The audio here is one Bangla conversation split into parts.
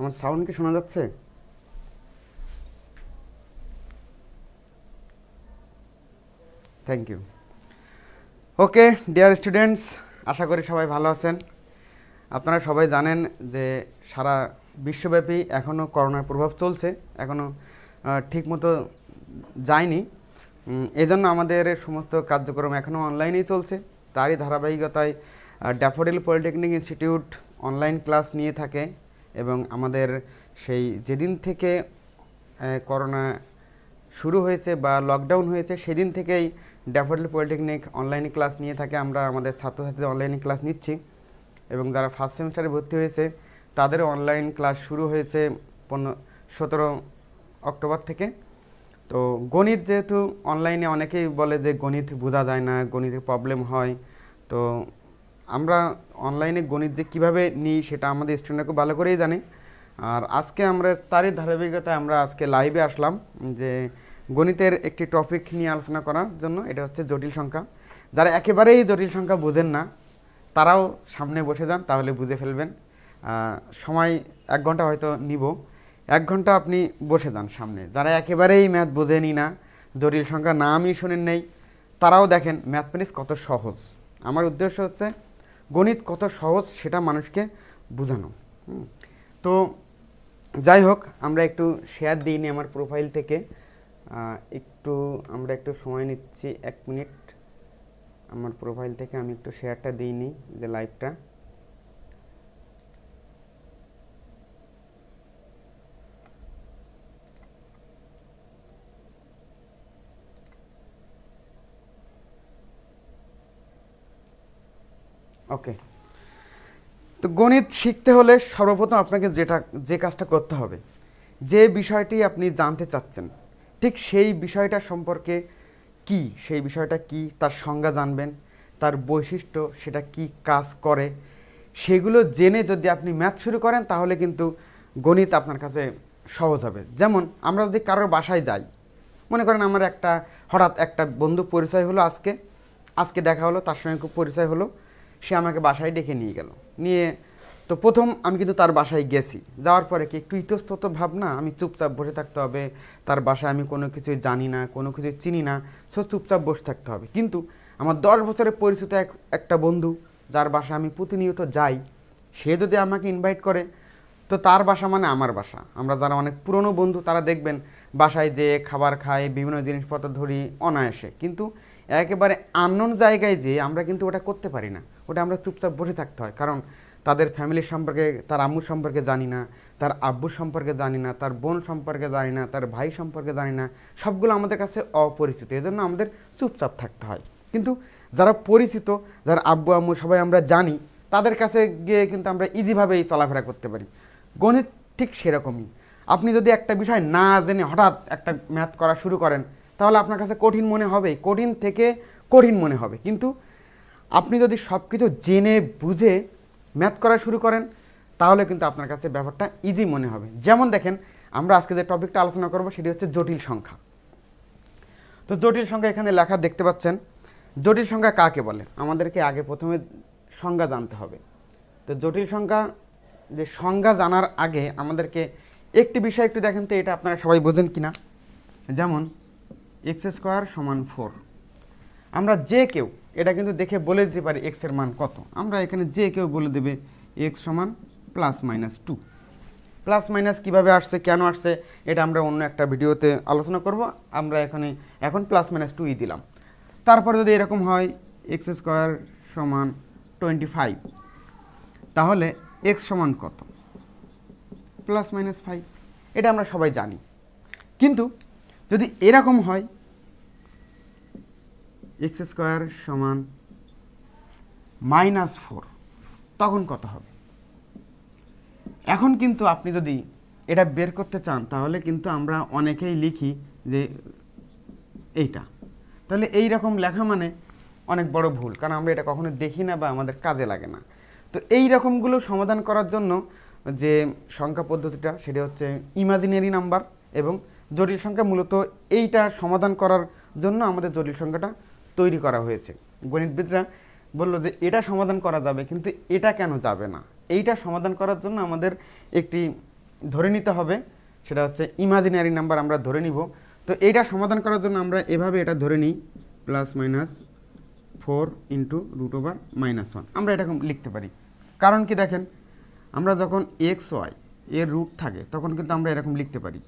আমার সাউন্ড কি শোনা যাচ্ছে thank you okay dear students আশা করি সবাই ভালো আছেন আপনারা সবাই জানেন যে সারা বিশ্বব্যাপী এখনও করোনার প্রভাব চলছে এখনও ঠিকমতো যায়নি এজন্য আমাদের সমস্ত কার্যক্রম এখনও অনলাইনেই চলছে তারই ধারাবাহিকতায় Daffodil Polytechnic Institute online class নিয়ে থাকে এবং আমাদের সেই যেদিন থেকে করোনা শুরু হয়েছে বা লকডাউন হয়েছে সেদিন থেকেই ড্যাফোডিল পলিটেকনিক অনলাইনে ক্লাস নিয়ে থাকে আমরা আমাদের ছাত্রছাত্রীদের অনলাইনে ক্লাস নিচ্ছি এবং যারা ফার্স্ট সেমিস্টারে ভর্তি হয়েছে তাদের অনলাইন ক্লাস শুরু হয়েছে পনেরো সতেরো অক্টোবর থেকে তো গণিত যেহেতু অনলাইনে অনেকেই বলে যে গণিত বোঝা যায় না গণিতের প্রবলেম হয় তো আমরা অনলাইনে গণিত যে কীভাবে নিই সেটা আমাদের স্টুডেন্টরা খুব ভালো করেই জানে আর আজকে আমরা তারই ধারাবাহিকতায় আমরা আজকে লাইভে আসলাম যে গণিতের একটি টপিক নিয়ে আলোচনা করার জন্য এটা হচ্ছে জটিল সংখ্যা যারা একেবারেই জটিল সংখ্যা বোঝেন না তারাও সামনে বসে যান তাহলে বুঝে ফেলবেন সময় এক ঘন্টা হয়তো নিব এক ঘন্টা আপনি বসে যান সামনে যারা একেবারেই ম্যাথ বোঝেনি না জটিল সংখ্যা নামই শোনেন নেই তারাও দেখেন ম্যাথমেটিক্স কত সহজ আমার উদ্দেশ্য হচ্ছে গণিত কত সহজ সেটা মানুষকে বোঝানো তো যাই হোক আমরা একটু শেয়ার দিইনি আমার প্রোফাইল থেকে একটু আমরা একটু সময় নিচ্ছি এক মিনিট আমার প্রোফাইল থেকে আমি একটু শেয়ারটা দিই দিইনি যে লাইভটা ওকে তো গণিত শিখতে হলে সর্বপ্রথম আপনাকে যেটা যে কাজটা করতে হবে যে বিষয়টি আপনি জানতে চাচ্ছেন ঠিক সেই বিষয়টা সম্পর্কে কি সেই বিষয়টা কি তার সংজ্ঞা জানবেন তার বৈশিষ্ট্য সেটা কি কাজ করে সেগুলো জেনে যদি আপনি ম্যাথ শুরু করেন তাহলে কিন্তু গণিত আপনার কাছে সহজ হবে যেমন আমরা যদি কারোর বাসায় যাই মনে করেন আমার একটা হঠাৎ একটা বন্ধু পরিচয় হলো আজকে আজকে দেখা হলো তার সঙ্গে খুব পরিচয় হলো সে আমাকে বাসায় ডেকে নিয়ে গেল নিয়ে তো প্রথম আমি কিন্তু তার বাসায় গেছি যাওয়ার পরে কি একটু ইতস্তত ভাবনা আমি চুপচাপ বসে থাকতে হবে তার বাসায় আমি কোনো কিছুই জানি না কোনো কিছু চিনি না সো চুপচাপ বসে থাকতে হবে কিন্তু আমার দশ বছরের পরিচিত এক একটা বন্ধু যার বাসা আমি প্রতিনিয়ত যাই সে যদি আমাকে ইনভাইট করে তো তার বাসা মানে আমার বাসা আমরা যারা অনেক পুরনো বন্ধু তারা দেখবেন বাসায় যে খাবার খায় বিভিন্ন জিনিসপত্র ধরি অনায়াসে কিন্তু একেবারে আননোন জায়গায় যেয়ে আমরা কিন্তু ওটা করতে পারি না ওটা আমরা চুপচাপ বসে থাকতে হয় কারণ তাদের ফ্যামিলি সম্পর্কে তার আম্মু সম্পর্কে জানি না তার আব্বু সম্পর্কে জানি না তার বোন সম্পর্কে জানি না তার ভাই সম্পর্কে জানি না সবগুলো আমাদের কাছে অপরিচিত এজন্য আমাদের চুপচাপ থাকতে হয় কিন্তু যারা পরিচিত যারা আব্বু আম্মু সবাই আমরা জানি তাদের কাছে গিয়ে কিন্তু আমরা ইজিভাবেই চলাফেরা করতে পারি গণিত ঠিক সেরকমই আপনি যদি একটা বিষয় না জেনে হঠাৎ একটা ম্যাথ করা শুরু করেন তাহলে আপনার কাছে কঠিন মনে হবে কঠিন থেকে কঠিন মনে হবে কিন্তু আপনি যদি সব কিছু জেনে বুঝে ম্যাথ করা শুরু করেন তাহলে কিন্তু আপনার কাছে ব্যাপারটা ইজি মনে হবে যেমন দেখেন আমরা আজকে যে টপিকটা আলোচনা করব সেটি হচ্ছে জটিল সংখ্যা তো জটিল সংখ্যা এখানে লেখা দেখতে পাচ্ছেন জটিল সংখ্যা কাকে বলে আমাদেরকে আগে প্রথমে সংজ্ঞা জানতে হবে তো জটিল সংখ্যা যে সংজ্ঞা জানার আগে আমাদেরকে একটি বিষয় একটু দেখেন তো এটা আপনারা সবাই বোঝেন কি না যেমন এক্স স্কোয়ার সমান ফোর আমরা যে কেউ এটা কিন্তু দেখে বলে দিতে পারি এক্সের মান কত আমরা এখানে যে কেউ বলে দেবে এক্স সমান plus minus two plus minus কীভাবে আসছে কেন আসছে এটা আমরা অন্য একটা ভিডিওতে আলোচনা করব আমরা এখানে এখন প্লাস মাইনাস টুই দিলাম তারপরে যদি এরকম হয় এক্স স্কোয়ার সমান টোয়েন্টি ফাইভ তাহলে এক্স সমান কত প্লাস মাইনাস ফাইভ এটা আমরা সবাই জানি কিন্তু যদি এরকম হয় এক্স স্কোয়ার সমান মাইনাস ফোর তখন কত হবে এখন কিন্তু আপনি যদি এটা বের করতে চান তাহলে কিন্তু আমরা অনেকেই লিখি যে এইটা তাহলে এই রকম লেখা মানে অনেক বড় ভুল কারণ আমরা এটা কখনো দেখি না বা আমাদের কাজে লাগে না তো এই রকমগুলো সমাধান করার জন্য যে সংখ্যা পদ্ধতিটা সেটা হচ্ছে ইমাজিনারি নাম্বার এবং জটিল সংখ্যা মূলত এইটা সমাধান করার জন্য আমাদের জটিল সংখ্যাটা তৈরি করা হয়েছে গণিতবিদরা বলল যে এটা সমাধান করা যাবে কিন্তু এটা কেন যাবে না এইটা সমাধান করার জন্য আমাদের একটি ধরে নিতে হবে সেটা হচ্ছে ইমাজিনারি নাম্বার আমরা ধরে নিব তো এইটা সমাধান করার জন্য আমরা এভাবে এটা ধরে নিই plus minus four into root over minus one আমরা এটা লিখতে পারি কারণ কি দেখেন আমরা যখন এক্স ওয়াই এর রুট থাকে তখন কিন্তু আমরা এরকম লিখতে পারি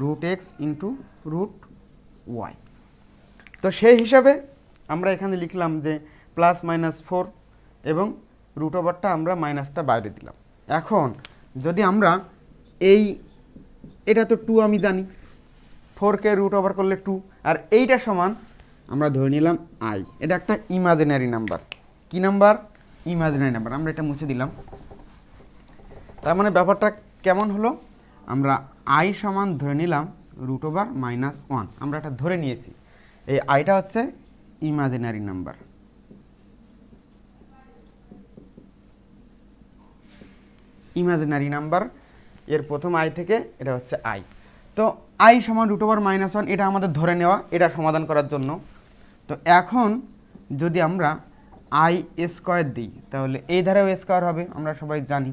root X into root Y তো সেই হিসাবে আমরা এখানে লিখলাম যে প্লাস মাইনাস ফোর এবং রুট ওভারটা আমরা মাইনাসটা বাইরে দিলাম এখন যদি আমরা এই এটা তো টু আমি জানি ফোরকে রুট ওভার করলে টু আর এইটা সমান আমরা ধরে নিলাম আই এটা একটা ইমাজিনারি নাম্বার কি নাম্বার ইমাজিনারি নাম্বার আমরা এটা মুছে দিলাম তার মানে ব্যাপারটা কেমন হলো আমরা আই সমান ধরে নিলাম রুট ওভার মাইনাস ওয়ান আমরা এটা ধরে নিয়েছি এই আইটা হচ্ছে imaginary number. ইমাজিনারি নাম্বার এর প্রথম আই থেকে এটা হচ্ছে আই তো আই সমান রুট ওভার মাইনাস ওয়ান এটা আমাদের ধরে নেওয়া এটা সমাধান করার জন্য তো এখন যদি আমরা আই স্কোয়ার দিই তাহলে এই ধারেও স্কোয়ার হবে আমরা সবাই জানি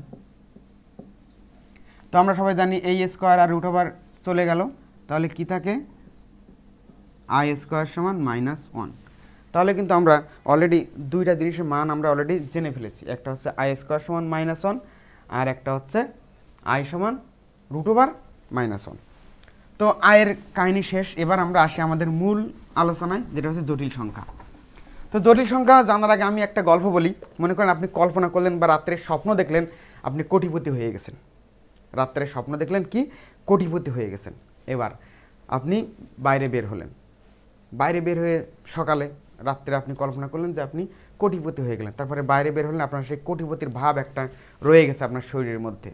তো আমরা সবাই জানি এই স্কোয়ার আর রুট ওভার চলে গেল তাহলে কি থাকে আই স্কোয়ার সমান মাইনাস ওয়ান তাহলে কিন্তু আমরা অলরেডি দুইটা জিনিসের মান আমরা অলরেডি জেনে ফেলেছি একটা হচ্ছে আই স্কোয়ার সমান মাইনাস ওয়ান আর একটা হচ্ছে আই সমান রুট ওভার মাইনাস ওয়ান তো আয়ের কাহিনী শেষ এবার আমরা আসি আমাদের মূল আলোচনায় যেটা হচ্ছে জটিল সংখ্যা তো জটিল সংখ্যা জানার আগে আমি একটা গল্প বলি মনে করেন আপনি কল্পনা করলেন বা রাত্রে স্বপ্ন দেখলেন আপনি কোটিপতি হয়ে গেছেন রাত্রে স্বপ্ন দেখলেন কি কোটিপতি হয়ে গেছেন এবার আপনি বাইরে বের হলেন বাইরে বের হয়ে সকালে রাত্রে আপনি কল্পনা করলেন যে আপনি কোটিপতি হয়ে গেলেন তারপরে বাইরে বের হলেন আপনার সেই কোটিপতির ভাব একটা রয়ে গেছে আপনার শরীরের মধ্যে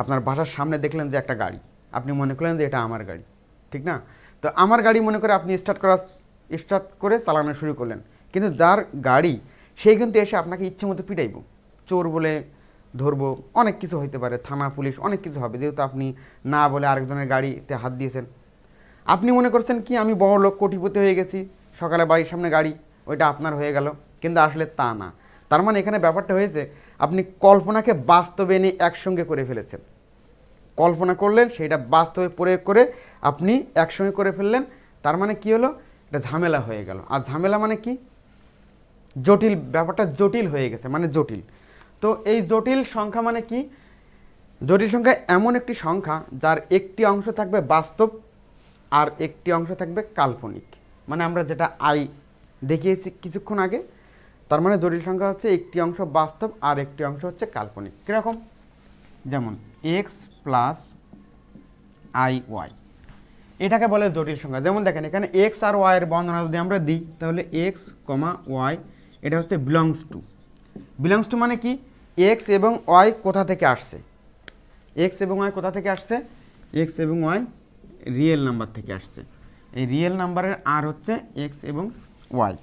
আপনার বাসার সামনে দেখলেন যে একটা গাড়ি আপনি মনে করলেন যে এটা আমার গাড়ি ঠিক না তো আমার গাড়ি মনে করে আপনি স্টার্ট করা স্টার্ট করে চালানো শুরু করলেন কিন্তু যার গাড়ি সেই কিন্তু এসে আপনাকে ইচ্ছে মতো পিটাইব চোর বলে ধরবো অনেক কিছু হইতে পারে থানা পুলিশ অনেক কিছু হবে যেহেতু আপনি না বলে আরেকজনের গাড়িতে হাত দিয়েছেন আপনি মনে করছেন কি আমি বড় লোক কোটিপতি হয়ে গেছি সকালে বাড়ির সামনে গাড়ি ওইটা আপনার হয়ে গেল কিন্তু আসলে তা না তার মানে এখানে ব্যাপারটা হয়েছে আপনি কল্পনাকে বাস্তবে এনে একসঙ্গে করে ফেলেছেন কল্পনা করলেন সেটা বাস্তবে প্রয়োগ করে আপনি একসঙ্গে করে ফেললেন তার মানে কি হলো এটা ঝামেলা হয়ে গেল আর ঝামেলা মানে কি জটিল ব্যাপারটা জটিল হয়ে গেছে মানে জটিল তো এই জটিল সংখ্যা মানে কি জটিল সংখ্যা এমন একটি সংখ্যা যার একটি অংশ থাকবে বাস্তব আর একটি অংশ থাকবে কাল্পনিক মানে আমরা যেটা আই দেখিয়েছি কিছুক্ষণ আগে তার মানে জটিল সংখ্যা হচ্ছে একটি অংশ বাস্তব আর একটি অংশ হচ্ছে কাল্পনিক কীরকম যেমন এক্স প্লাস আই ওয়াই এটাকে বলে জটিল সংখ্যা যেমন দেখেন এখানে এক্স আর ওয়াইয়ের বর্ণনা যদি আমরা দিই তাহলে এক্স কমা ওয়াই এটা হচ্ছে বিলংস টু বিলংস টু মানে কি এক্স এবং ওয়াই কোথা থেকে আসছে এক্স এবং ওয়াই কোথা থেকে আসছে এক্স এবং ওয়াই রিয়েল নাম্বার থেকে আসছে এই রিয়েল নাম্বারের আর হচ্ছে এক্স এবং ওয়াই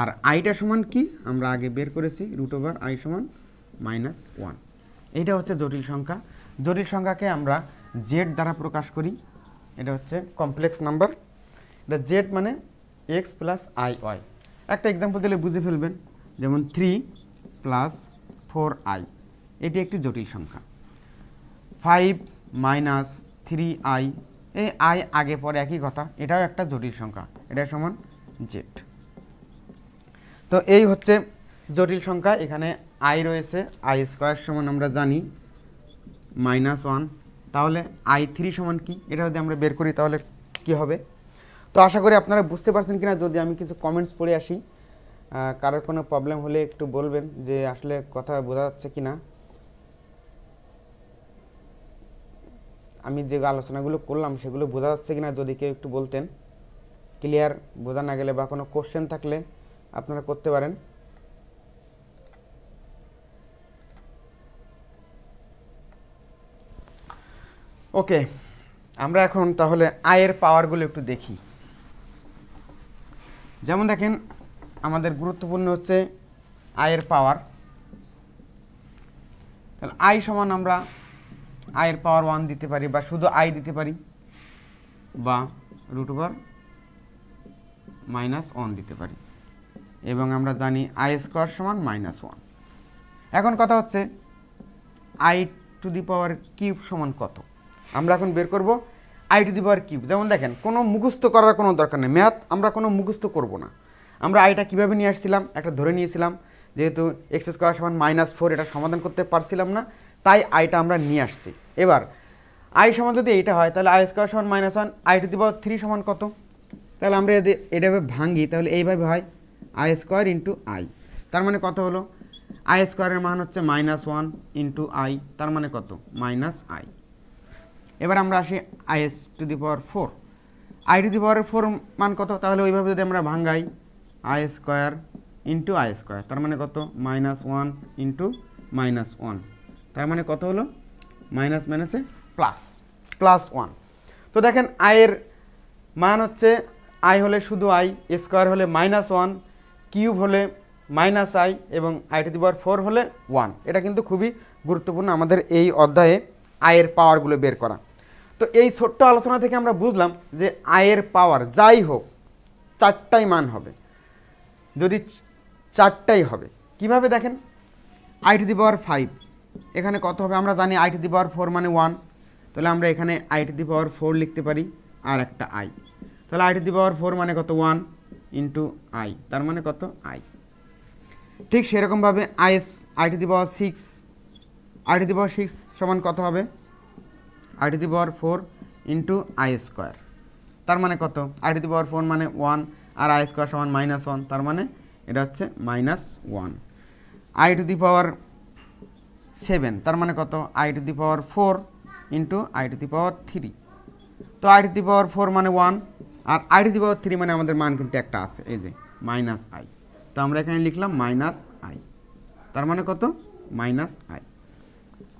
আর আইটা সমান কি আমরা আগে বের করেছি রুট ওভার আই সমান মাইনাস ওয়ান এইটা হচ্ছে জটিল সংখ্যা জটিল সংখ্যাকে আমরা জেড দ্বারা প্রকাশ করি এটা হচ্ছে কমপ্লেক্স নাম্বার এটা জেড মানে এক্স প্লাস আই ওয়াই একটা এক্সাম্পল দিলে বুঝে ফেলবেন যেমন থ্রি প্লাস ফোর আই এটি একটি জটিল সংখ্যা ফাইভ মাইনাস থ্রি আই এই আই আগে পরে একই কথা এটাও একটা জটিল সংখ্যা এটা সমান জেড তো এই হচ্ছে জটিল সংখ্যা এখানে আই রয়েছে আই স্কোয়ার সমান আমরা জানি মাইনাস ওয়ান তাহলে আই থ্রি সমান কি এটা যদি আমরা বের করি তাহলে কি হবে তো আশা করি আপনারা বুঝতে পারছেন কিনা যদি আমি কিছু কমেন্টস পড়ে আসি কারোর কোনো প্রবলেম হলে একটু বলবেন যে আসলে কথা বোঝা যাচ্ছে কিনা না আমি যে আলোচনাগুলো করলাম সেগুলো বোঝা যাচ্ছে কিনা যদি কেউ একটু বলতেন ক্লিয়ার বোঝা না গেলে বা কোনো কোশ্চেন থাকলে আপনারা করতে পারেন ওকে আমরা এখন তাহলে আয়ের পাওয়ারগুলো একটু দেখি যেমন দেখেন আমাদের গুরুত্বপূর্ণ হচ্ছে আয়ের পাওয়ার তাহলে আয় সমান আমরা আয়ের পাওয়ার ওয়ান দিতে পারি বা শুধু আই দিতে পারি বা রুট ওভার মাইনাস ওয়ান দিতে পারি এবং আমরা জানি আই স্কোয়ার সমান মাইনাস ওয়ান এখন কথা হচ্ছে I to the power cube সমান কত আমরা এখন বের করব I to the power cube যেমন দেখেন কোনো মুখস্থ করার কোনো দরকার নেই ম্যাথ আমরা কোনো মুখস্থ করব না আমরা আইটা কীভাবে নিয়ে আসছিলাম একটা ধরে নিয়েছিলাম যেহেতু এক্স স্কোয়ার সমান মাইনাস ফোর এটা সমাধান করতে পারছিলাম না তাই আইটা আমরা নিয়ে আসছি এবার আই সমান যদি এইটা হয় তাহলে আই স্কোয়ার সমান minus one I to the power three সমান কত তাহলে আমরা যদি এটাভাবে ভাঙি তাহলে এইভাবে হয় আই স্কোয়ার ইন্টু আই তার মানে কত হলো আই স্কোয়ারের মান হচ্ছে মাইনাস ওয়ান ইন্টু আই তার মানে কত মাইনাস আই এবার আমরা আসি I S to the power four I to the power four মান কত তাহলে ওইভাবে যদি আমরা ভাঙাই I square into I square তার মানে কত minus one into minus one তার মানে কত হলো মাইনাস মাইনাসে প্লাস প্লাস ওয়ান তো দেখেন আয়ের মান হচ্ছে আই হলে শুধু আই স্কোয়ার হলে মাইনাস ওয়ান কিউব হলে মাইনাস আই এবং I to the power four হলে ওয়ান এটা কিন্তু খুবই গুরুত্বপূর্ণ আমাদের এই অধ্যায়ে আয়ের পাওয়ারগুলো বের করা তো এই ছোট্ট আলোচনা থেকে আমরা বুঝলাম যে আয়ের পাওয়ার যাই হোক চারটাই মান হবে যদি চারটাই হবে কিভাবে দেখেন i to the power five এখানে কত হবে আমরা জানি আইটি দি পাওয়ার ফোর মানে ওয়ান তাহলে আমরা এখানে আই দি পাওয়ার ফোর লিখতে পারি আর একটা আই তাহলে আইটি দি পাওয়ার ফোর মানে কত ওয়ান ইন্টু আই তার মানে কত আই ঠিক সেরকমভাবে আইএস i to the power six i to the power six সমান কত হবে i to the power four into I square তার মানে কত আইটি দি পাওয়ার ফোর মানে ওয়ান আর আই স্কোয়ার সমান মাইনাস ওয়ান তার মানে এটা হচ্ছে minus one I to the power seven তার মানে কত i to the power four into i to the power three তো i to the power four মানে ওয়ান আর i to the power three মানে আমাদের মান কিন্তু একটা আছে এই যে মাইনাস আই তো আমরা এখানে লিখলাম মাইনাস আই তার মানে কত minus i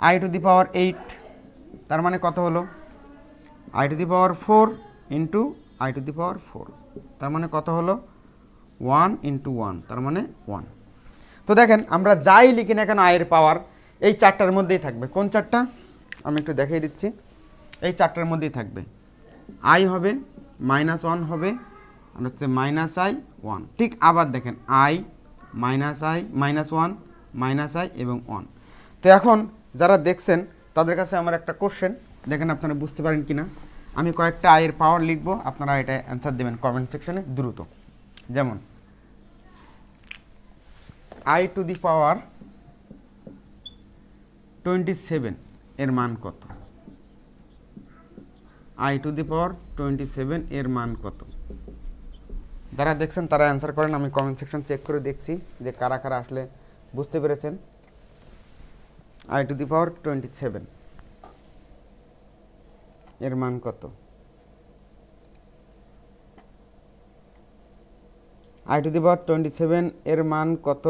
i to the power eight তার মানে কত হলো i to the power four into i to the power four তার মানে কত হলো ওয়ান ইন্টু ওয়ান তার মানে ওয়ান তো দেখেন আমরা যাই লিখি না কেন আয়ের পাওয়ার এই চারটার মধ্যেই থাকবে কোন চারটা আমি একটু দেখিয়ে দিচ্ছি এই চারটার মধ্যেই থাকবে আই হবে মাইনাস ওয়ান হবে আর হচ্ছে মাইনাস আই ওয়ান ঠিক আবার দেখেন i minus i minus one minus I এবং ওয়ান তো এখন যারা দেখছেন তাদের কাছে আমার একটা কোশ্চেন দেখেন আপনারা বুঝতে পারেন কি না আমি কয়েকটা আয়ের পাওয়ার লিখবো আপনারা এটা অ্যান্সার দেবেন কমেন্ট সেকশনে দ্রুত যেমন i to the power twenty seven এর মান কত i to the power twenty seven এর মান কত যারা দেখছেন তারা অ্যান্সার করেন আমি কমেন্ট সেকশন চেক করে দেখছি যে কারা কারা আসলে বুঝতে পেরেছেন i to the power twenty seven এর মান কত i to the power twenty seven এর মান কত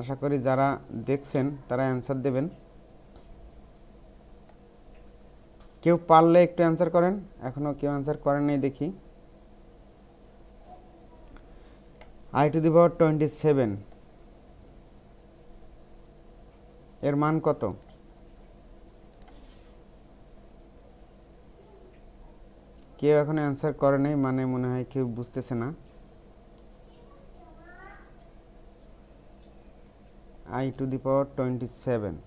আশা করি যারা দেখছেন তারা অ্যান্সার দেবেন কেউ পারলে একটু অ্যান্সার করেন এখনও কেউ অ্যান্সার করেনি দেখি i to the power twenty seven এর মান কত কেউ এখন অ্যান্সার করে নেই মানে মনে হয় কেউ বুঝতেছে না i to the power 27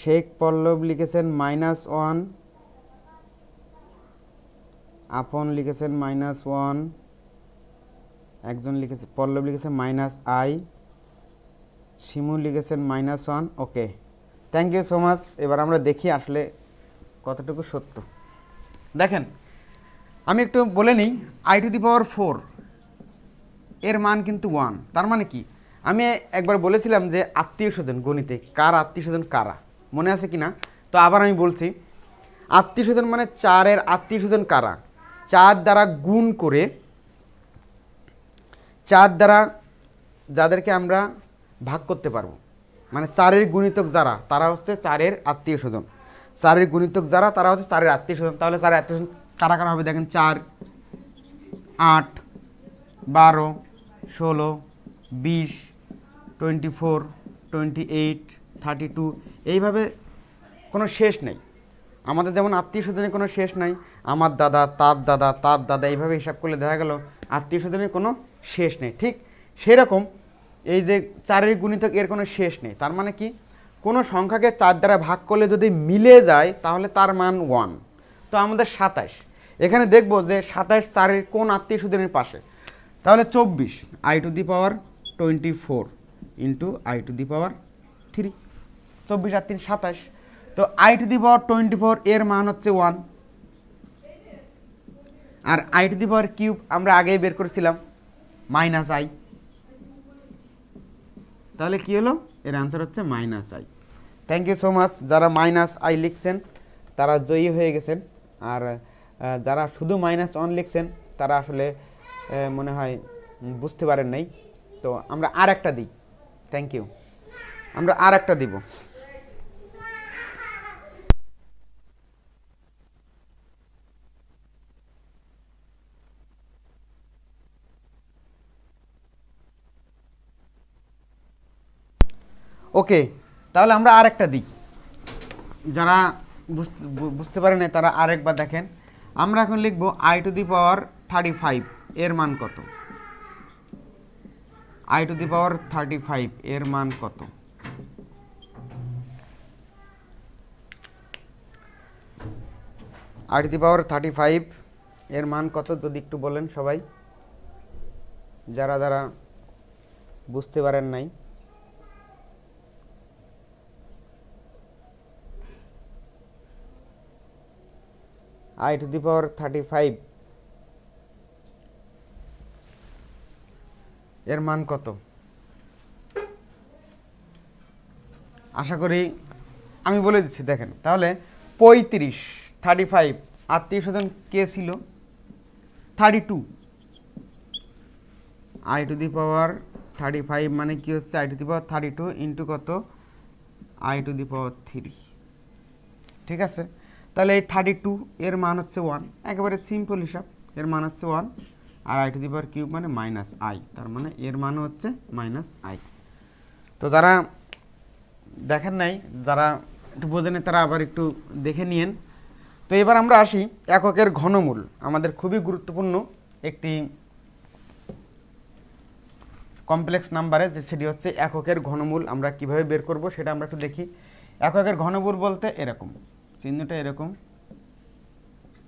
Sheikh পল্লব লিখেছেন মাইনাস ওয়ান আপন লিখেছেন মাইনাস ওয়ান একজন লিখেছে পল্লব লিখেছে মাইনাস আই শিমু লিখেছেন minus one okay thank you so much এবার আমরা দেখি আসলে কতটুকু সত্য দেখেন আমি একটু বলে নিই i to the power four এর মান কিন্তু ওয়ান তার মানে কি আমি একবার বলেছিলাম যে আত্মীয় স্বজন গণিতে কার আত্মীয় স্বজন কারা মনে আছে কি না তো আবার আমি বলছি আত্মীয় স্বজন মানে চারের আত্মীয় স্বজন কারা চার দ্বারা গুণ করে চার দ্বারা যাদেরকে আমরা ভাগ করতে পারবো মানে চারের গুণিতক যারা তারা হচ্ছে চারের আত্মীয় স্বজন চারের গুণিতক যারা তারা হচ্ছে চারের আত্মীয় স্বজন তাহলে চারের আত্মীয় স্বজন কারা কারা হবে দেখেন চার আট বারো ষোলো বিশ twenty four twenty eight thirty two এইভাবে কোনো শেষ নেই আমাদের যেমন আত্মীয় স্বজনের কোনো শেষ নাই আমার দাদা তার দাদা তার দাদা এইভাবে হিসাব করলে দেখা গেল আত্মীয় স্বজনের কোনো শেষ নেই ঠিক সেরকম এই যে চারের গুণিতক এর কোনো শেষ নেই তার মানে কি কোনো সংখ্যাকে চার দ্বারা ভাগ করলে যদি মিলে যায় তাহলে তার মান ওয়ান তো আমাদের সাতাশ এখানে দেখব যে সাতাশ চারের কোন আত্মীয় সুদিনের পাশে তাহলে চব্বিশ i to the power twenty four into i to the power three চব্বিশ আর তিন সাতাশ তো i to the power twenty four এর মান হচ্ছে ওয়ান আর i to the power cube আমরা আগেই বের করেছিলাম মাইনাস আই তাহলে কি হলো এর আনসার হচ্ছে minus i thank you so much যারা মাইনাস আই লিখছেন তারা জয়ী হয়ে গেছেন আর যারা শুধু মাইনাস ওয়ান লিখছেন তারা আসলে মনে হয় বুঝতে পারেন নাই তো আমরা আর একটা দিই থ্যাংক ইউ আমরা আর একটা দিব ওকে তাহলে আমরা একটা দিই যারা বুঝতে পারে না তারা আরেকবার দেখেন আমরা এখন লিখব i to the power thirty five এর মান কত i to the power thirty five এর মান কত i to the power thirty five এর মান কত যদি একটু বলেন সবাই যারা যারা বুঝতে পারেন নাই i to the power 35 এর মান কত আশা করি আমি বলে দিচ্ছি দেখেন তাহলে পঁয়ত্রিশ থার্টি ফাইভ আত্মীয় স্বজন কে ছিল thirty two i to the power thirty five মানে কি হচ্ছে I to the power thirty two into কত i to the power three ঠিক আছে তাহলে এই থার্টি টু এর মান হচ্ছে ওয়ান একেবারে সিম্পল হিসাব এর মান হচ্ছে ওয়ান আর i to the power cube মানে মাইনাস আই তার মানে এর মান হচ্ছে মাইনাস আই তো যারা দেখেন নাই যারা একটু বোঝেন তারা আবার একটু দেখে নিয়েন তো এবার আমরা আসি এককের ঘনমূল আমাদের খুবই গুরুত্বপূর্ণ একটি কমপ্লেক্স নাম্বারে যে সেটি হচ্ছে এককের ঘনমূল আমরা কিভাবে বের করব সেটা আমরা একটু দেখি এককের ঘনমূল বলতে এরকম চিহ্নটা এরকম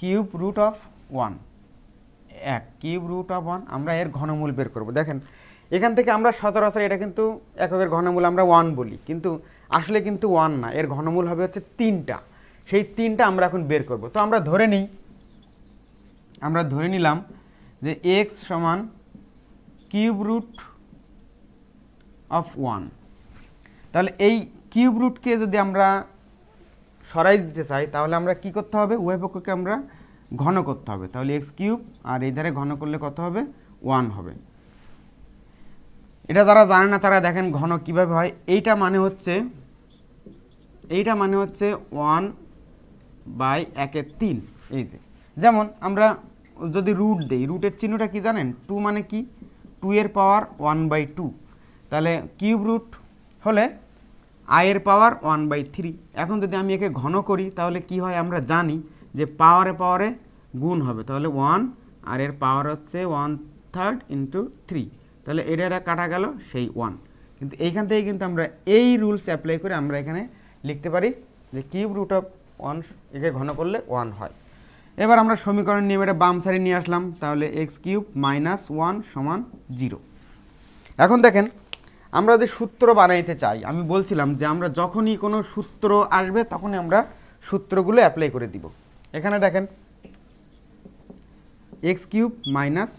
কিউব রুট অফ ওয়ান এক কিউব রুট অফ ওয়ান আমরা এর ঘনমূল বের করব দেখেন এখান থেকে আমরা সচরাচর এটা কিন্তু এককের ঘনমূল আমরা ওয়ান বলি কিন্তু আসলে কিন্তু ওয়ান না এর ঘনমূল হবে হচ্ছে তিনটা সেই তিনটা আমরা এখন বের করব তো আমরা ধরে নিই আমরা ধরে নিলাম যে এক্স সমান কিউব রুট অফ ওয়ান তাহলে এই কিউব রুটকে যদি আমরা সরাই দিতে চাই তাহলে আমরা কি করতে হবে উভয় পক্ষকে আমরা ঘন করতে হবে তাহলে এক্স কিউব আর এই ধারে ঘন করলে কত হবে ওয়ান হবে এটা যারা জানে না তারা দেখেন ঘন কিভাবে হয় এইটা মানে হচ্ছে এইটা মানে হচ্ছে ওয়ান বাই একের তিন এই যে যেমন আমরা যদি রুট দিই রুটের চিহ্নটা কি জানেন টু মানে কি টু এর পাওয়ার ওয়ান বাই টু তাহলে কিউব রুট হলে আয়ের পাওয়ার ওয়ান বাই থ্রি এখন যদি আমি একে ঘন করি তাহলে কি হয় আমরা জানি যে পাওয়ারে পাওয়ারে গুণ হবে তাহলে ওয়ান আর এর পাওয়ার হচ্ছে ওয়ান থার্ড ইন্টু থ্রি তাহলে এটা এটা কাটা গেল সেই ওয়ান কিন্তু এইখান থেকে কিন্তু আমরা এই রুলস অ্যাপ্লাই করে আমরা এখানে লিখতে পারি যে কিউব রুট অফ ওয়ান একে ঘন করলে ওয়ান হয় এবার আমরা সমীকরণ নিয়ে এটা বাম সাইডে নিয়ে আসলাম তাহলে এক্স কিউব মাইনাস ওয়ান সমান জিরো এখন দেখেন আমরা যে সূত্র বানাইতে চাই আমি বলছিলাম যে আমরা যখনই কোনো সূত্র আসবে তখনই আমরা সূত্রগুলো অ্যাপ্লাই করে দিব এখানে দেখেন x cube minus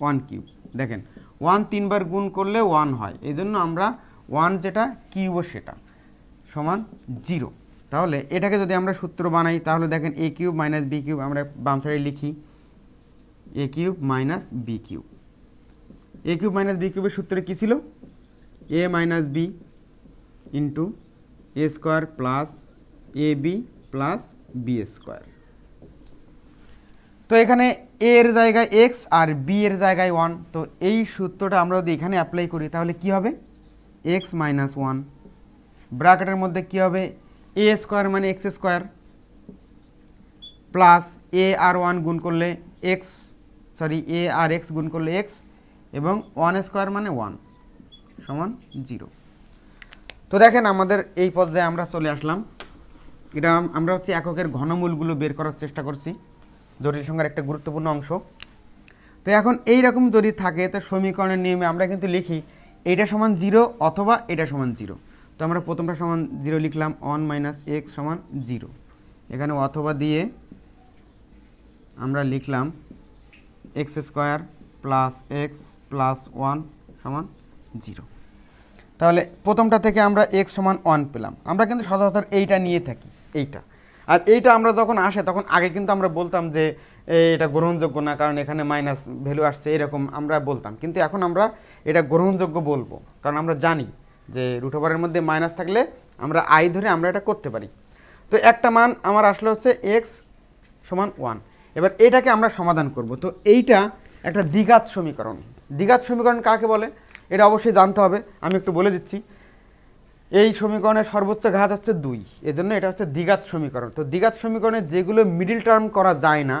one cube দেখেন ওয়ান তিনবার গুণ করলে ওয়ান হয় এই জন্য আমরা ওয়ান যেটা কিউবও সেটা সমান জিরো তাহলে এটাকে যদি আমরা সূত্র বানাই তাহলে দেখেন a cube minus b cube আমরা বাম সাইডে লিখি a cube minus b cube a cube minus b কিউবের সূত্রে কী ছিল a minus b into a square plus a b plus b square তো এখানে এ এর জায়গায় এক্স আর বি এর জায়গায় ওয়ান তো এই সূত্রটা আমরা যদি এখানে অ্যাপ্লাই করি তাহলে কি হবে এক্স মাইনাস ওয়ান ব্র্যাকেটের মধ্যে কি হবে এ স্কোয়ার মানে এক্স স্কোয়ার প্লাস এ আর ওয়ান গুণ করলে এক্স সরি এ আর এক্স গুণ করলে এক্স এবং ওয়ান স্কোয়ার মানে ওয়ান সমান জিরো তো দেখেন আমাদের এই পর্যায়ে আমরা চলে আসলাম এটা আমরা হচ্ছে এককের ঘনমূলগুলো বের করার চেষ্টা করছি জটিল সংখ্যার একটা গুরুত্বপূর্ণ অংশ তো এখন এই রকম যদি থাকে তো সমীকরণের নিয়মে আমরা কিন্তু লিখি এটা সমান জিরো অথবা এটা সমান জিরো তো আমরা প্রথমটা সমান জিরো লিখলাম ওয়ান মাইনাস এক্স সমান জিরো এখানে অথবা দিয়ে আমরা লিখলাম x square plus x plus one সমান জিরো তাহলে প্রথমটা থেকে আমরা এক্স সমান ওয়ান পেলাম আমরা কিন্তু সচরাচর এইটা নিয়ে থাকি এইটা আর এইটা আমরা যখন আসে তখন আগে কিন্তু আমরা বলতাম যে এটা গ্রহণযোগ্য না কারণ এখানে মাইনাস ভ্যালু আসছে এরকম আমরা বলতাম কিন্তু এখন আমরা এটা গ্রহণযোগ্য বলবো কারণ আমরা জানি যে রুটোভারের মধ্যে মাইনাস থাকলে আমরা আই ধরে আমরা এটা করতে পারি তো একটা মান আমার আসলে হচ্ছে এক্স সমান ওয়ান এবার এটাকে আমরা সমাধান করব তো এইটা একটা দ্বিঘাত সমীকরণ দ্বিঘাত সমীকরণ কাকে বলে এটা অবশ্যই জানতে হবে আমি একটু বলে দিচ্ছি এই সমীকরণের সর্বোচ্চ ঘাত হচ্ছে দুই এজন্য এটা হচ্ছে দ্বিঘাত সমীকরণ তো দ্বিঘাত সমীকরণে যেগুলো মিডিল টার্ম করা যায় না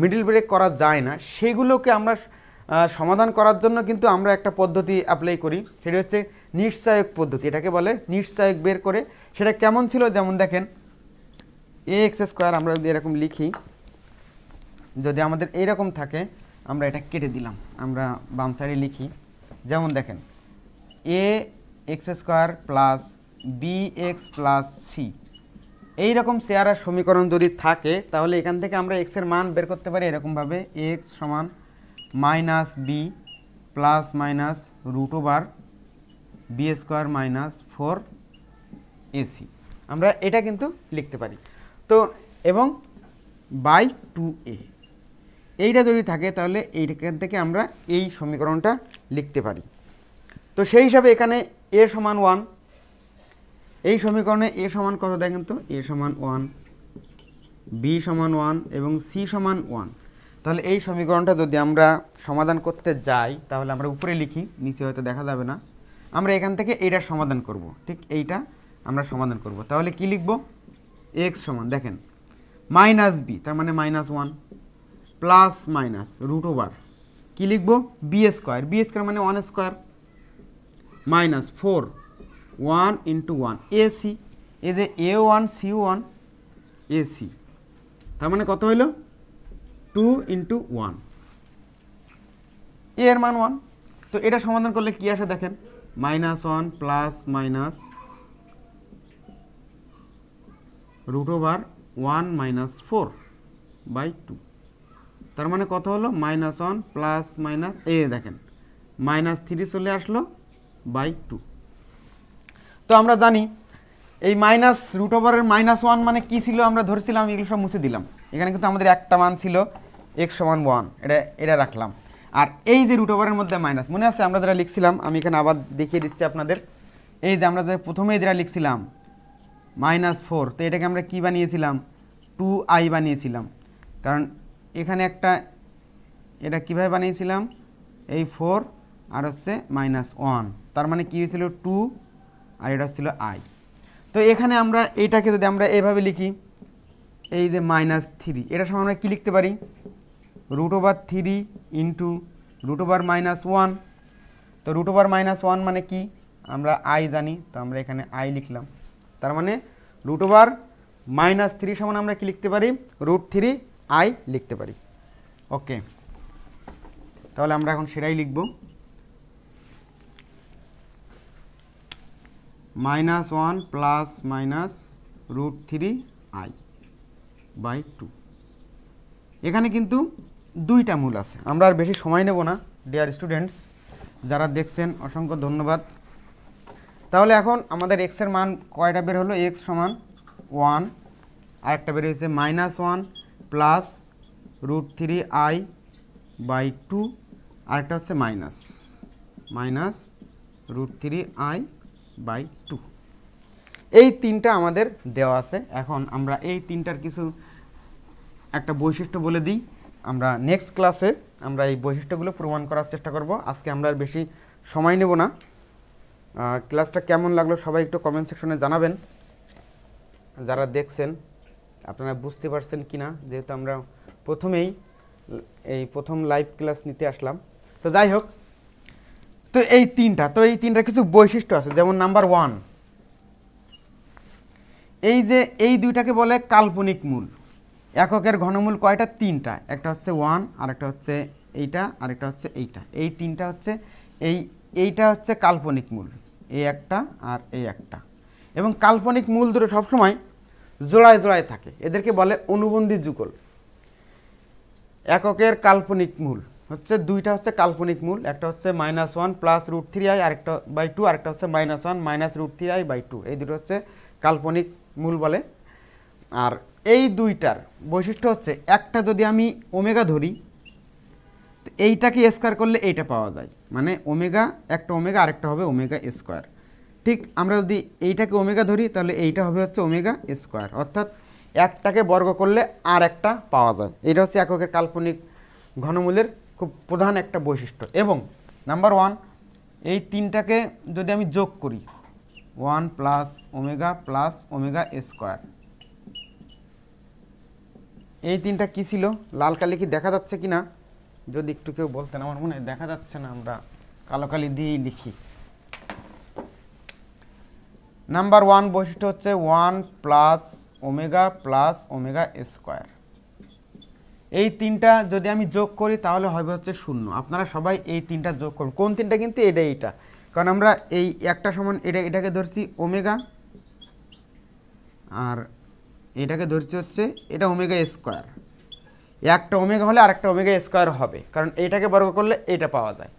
মিডিল ব্রেক করা যায় না সেগুলোকে আমরা সমাধান করার জন্য কিন্তু আমরা একটা পদ্ধতি অ্যাপ্লাই করি সেটি হচ্ছে নিঃসায়ক পদ্ধতি এটাকে বলে নিঃসায়ক বের করে সেটা কেমন ছিল যেমন দেখেন এ এক্স স্কোয়ার আমরা যদি এরকম লিখি যদি আমাদের এরকম থাকে আমরা এটা কেটে দিলাম আমরা বাম সাইডে লিখি যেমন দেখেন a x square plus b x plus c এইরকম চেয়ারার সমীকরণ যদি থাকে তাহলে এখান থেকে আমরা এক্সের মান বের করতে পারি এরকমভাবে এক্স সমান minus b plus minus root over b square minus four a c আমরা এটা কিন্তু লিখতে পারি তো এবং বাই টু এ এইটা যদি থাকে তাহলে এইখান থেকে আমরা এই সমীকরণটা লিখতে পারি তো সেই হিসাবে এখানে এ সমান ওয়ান এই সমীকরণে এ সমান কত দেখেন তো এ সমান ওয়ান বি সমান ওয়ান এবং সি সমান ওয়ান তাহলে এই সমীকরণটা যদি আমরা সমাধান করতে যাই তাহলে আমরা উপরে লিখি নিচে হয়তো দেখা যাবে না আমরা এখান থেকে এইটার সমাধান করব ঠিক এইটা আমরা সমাধান করব তাহলে কি লিখব এক্স সমান দেখেন মাইনাস বি তার মানে minus one plus minus root over কি লিখব বি স্কোয়ার বি স্কোয়ার মানে one square minus four one into one a c a যে a one c one a c তার মানে কত হইল টু ইন্টু ওয়ান এ এর মান ওয়ান তো এটা সমাধান করলে কী আসে দেখেন minus one plus minus root over one minus four by two তার মানে কত হলো minus one plus minus a দেখেন মাইনাস থ্রি চলে আসলো বাই টু তো আমরা জানি এই মাইনাস রুট ওভারের মাইনাস ওয়ান মানে কী ছিল আমরা ধরেছিলাম এগুলো সব মুছে দিলাম এখানে কিন্তু আমাদের একটা মান ছিল এক্স সমান ওয়ান এটা এটা রাখলাম আর এই যে রুট ওভারের মধ্যে মাইনাস মনে আছে আমরা যারা লিখছিলাম আমি এখানে আবার দেখিয়ে দিচ্ছি আপনাদের এই যে আমরা প্রথমে প্রথমেই যারা লিখছিলাম মাইনাস ফোর তো এটাকে আমরা কি বানিয়েছিলাম টু আই বানিয়েছিলাম কারণ এখানে একটা এটা কিভাবে বানিয়েছিলাম এই ফোর আর হচ্ছে মাইনাস ওয়ান তার মানে কী হয়েছিল টু আর এটা হচ্ছিল আই তো এখানে আমরা এইটাকে যদি আমরা এভাবে লিখি এই যে মাইনাস থ্রি এটার সময় আমরা কী লিখতে পারি root over three into root over minus one তো রুট ওভার মাইনাস ওয়ান মানে কি আমরা আই জানি তো আমরা এখানে আই লিখলাম তার মানে রুট ওভার মাইনাস থ্রি সমান আমরা কি লিখতে পারি মানে রুট থ্রি আই লিখতে পারি ওকে তাহলে আমরা এখন সেটাই লিখব minus one plus minus root three i by two এখানে কিন্তু দুইটা মূল আছে আমরা আর বেশি সময় নেব না ডিয়ার স্টুডেন্টস যারা দেখছেন অসংখ্য ধন্যবাদ তাহলে এখন আমাদের এক্সের মান কয়টা বের হলো এক্স সমান ওয়ান আরেকটা বের হয়েছে minus one plus root three i by two আরেকটা হচ্ছে minus minus root three i by two এই তিনটা আমাদের দেওয়া আছে এখন আমরা এই তিনটার কিছু একটা বৈশিষ্ট্য বলে দিই আমরা নেক্সট ক্লাসে আমরা এই বৈশিষ্ট্যগুলো প্রমাণ করার চেষ্টা করব আজকে আমরা আর বেশি সময় নেব না ক্লাসটা কেমন লাগলো সবাই একটু কমেন্ট সেকশনে জানাবেন যারা দেখছেন আপনারা বুঝতে পারছেন কি না যেহেতু আমরা প্রথমেই এই প্রথম লাইভ ক্লাস নিতে আসলাম তো যাই হোক তো এই তিনটা তো এই তিনটা কিছু বৈশিষ্ট্য আছে যেমন নাম্বার ওয়ান এই যে এই দুইটাকে বলে কাল্পনিক মূল এককের ঘনমূল কয়টা তিনটা একটা হচ্ছে ওয়ান আরেকটা হচ্ছে এইটা আরেকটা হচ্ছে এইটা এই তিনটা হচ্ছে এই এইটা হচ্ছে কাল্পনিক মূল এই একটা আর এই একটা এবং কাল্পনিক মূল দুটো সবসময় জোড়ায় জোড়ায় থাকে এদেরকে বলে অনুবন্ধী যুগল এককের কাল্পনিক মূল হচ্ছে দুইটা হচ্ছে কাল্পনিক মূল একটা হচ্ছে minus one plus root three i আরেকটা বাই টু আরেকটা হচ্ছে minus one minus root three i by two এই দুটো হচ্ছে কাল্পনিক মূল বলে আর এই দুইটার বৈশিষ্ট্য হচ্ছে একটা যদি আমি ওমেগা ধরি এইটাকে স্কোয়ার করলে এইটা পাওয়া যায় মানে ওমেগা একটা ওমেগা আরেকটা হবে ওমেগা স্কোয়ার ঠিক আমরা যদি এইটাকে ওমেগা ধরি তাহলে এইটা হবে হচ্ছে ওমেগা স্কোয়ার অর্থাৎ একটাকে বর্গ করলে আর একটা পাওয়া যায় এটা হচ্ছে এককের কাল্পনিক ঘনমূলের খুব প্রধান একটা বৈশিষ্ট্য এবং নাম্বার ওয়ান এই তিনটাকে যদি আমি যোগ করি one plus omega plus omega square এই তিনটা কী ছিল লাল কালি কি দেখা যাচ্ছে কি না যদি একটু কেউ বলতেন আমার মনে দেখা যাচ্ছে না আমরা কালো কালি দিয়েই লিখি নাম্বার ওয়ান বৈশিষ্ট্য হচ্ছে one plus omega plus omega square এই তিনটা যদি আমি যোগ করি তাহলে হবে হচ্ছে শূন্য আপনারা সবাই এই তিনটা যোগ করুন কোন তিনটা কিন্তু এটা এইটা কারণ আমরা এই একটা সমান এটা এটাকে ধরছি ওমেগা আর এটাকে ধরছি হচ্ছে এটা ওমেগা স্কোয়ার একটা ওমেগা হলে আর একটা ওমেগা স্কোয়ার হবে কারণ এইটাকে বর্গ করলে এটা পাওয়া যায়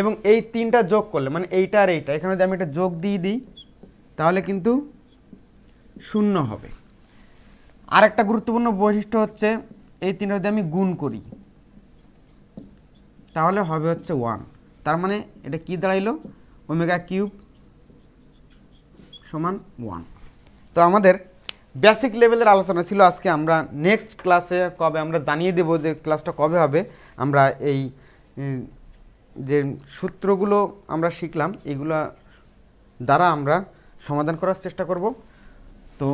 এবং এই তিনটা যোগ করলে মানে এইটা আর এইটা এখানে যদি আমি এটা যোগ দিয়ে দিই তাহলে কিন্তু শূন্য হবে আর একটা গুরুত্বপূর্ণ বৈশিষ্ট্য হচ্ছে এই তিনটা যদি আমি গুণ করি তাহলে হবে হচ্ছে ওয়ান তার মানে এটা কি দাঁড়াইলো ওমেগা কিউব সমান ওয়ান তো আমাদের বেসিক লেভেলের আলোচনা ছিল আজকে আমরা নেক্সট ক্লাসে কবে আমরা জানিয়ে দেব যে ক্লাসটা কবে হবে আমরা এই যে সূত্রগুলো আমরা শিখলাম এগুলো দ্বারা আমরা সমাধান করার চেষ্টা করব তো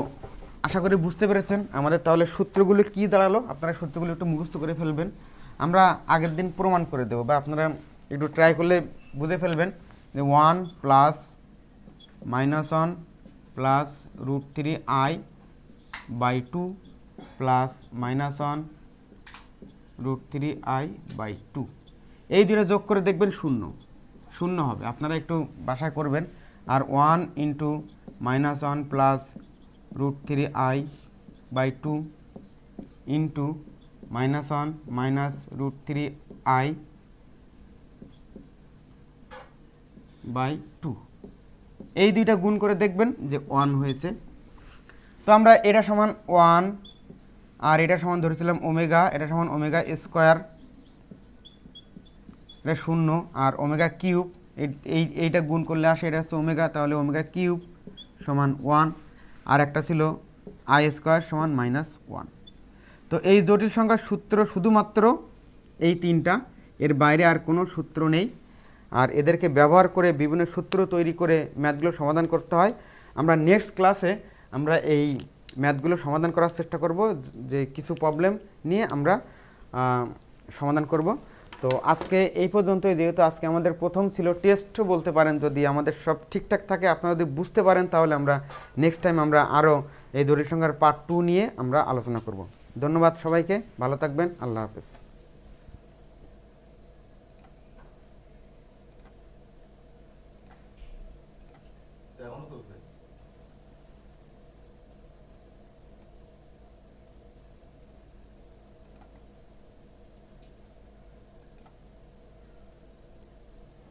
আশা করি বুঝতে পেরেছেন আমাদের তাহলে সূত্রগুলো কি দাঁড়ালো আপনারা সূত্রগুলো একটু মুখস্থ করে ফেলবেন আমরা আগের দিন প্রমাণ করে দেবো বা আপনারা একটু ট্রাই করলে বুঝে ফেলবেন যে one plus minus one plus root three i by two plus minus one root three i by two এই দুটো যোগ করে দেখবেন শূন্য শূন্য হবে আপনারা একটু বাসা করবেন আর one into minus one plus root three i by two into minus one minus root three i by two এই দুইটা গুণ করে দেখবেন যে ওয়ান হয়েছে তো আমরা এটা সমান ওয়ান আর এটা সমান ধরেছিলাম ওমেগা এটা সমান ওমেগা স্কোয়ার এটা শূন্য আর ওমেগা কিউব এই এইটা গুণ করলে আসে এটা হচ্ছে ওমেগা তাহলে ওমেগা কিউব সমান ওয়ান আর একটা ছিল আই স্কোয়ার সমান মাইনাস ওয়ান তো এই জটিল সংখ্যার সূত্র শুধুমাত্র এই তিনটা এর বাইরে আর কোনো সূত্র নেই আর এদেরকে ব্যবহার করে বিভিন্ন সূত্র তৈরি করে ম্যাথগুলো সমাধান করতে হয় আমরা নেক্সট ক্লাসে আমরা এই ম্যাথগুলো সমাধান করার চেষ্টা করব যে কিছু প্রবলেম নিয়ে আমরা সমাধান করব তো আজকে এই পর্যন্তই যেহেতু আজকে আমাদের প্রথম ছিল টেস্ট বলতে পারেন যদি আমাদের সব ঠিকঠাক থাকে আপনারা যদি বুঝতে পারেন তাহলে আমরা নেক্সট টাইম আমরা আরও এই দরিদ্র সংখ্যার পার্ট টু নিয়ে আমরা আলোচনা করব ধন্যবাদ সবাইকে ভালো থাকবেন আল্লাহ হাফেজ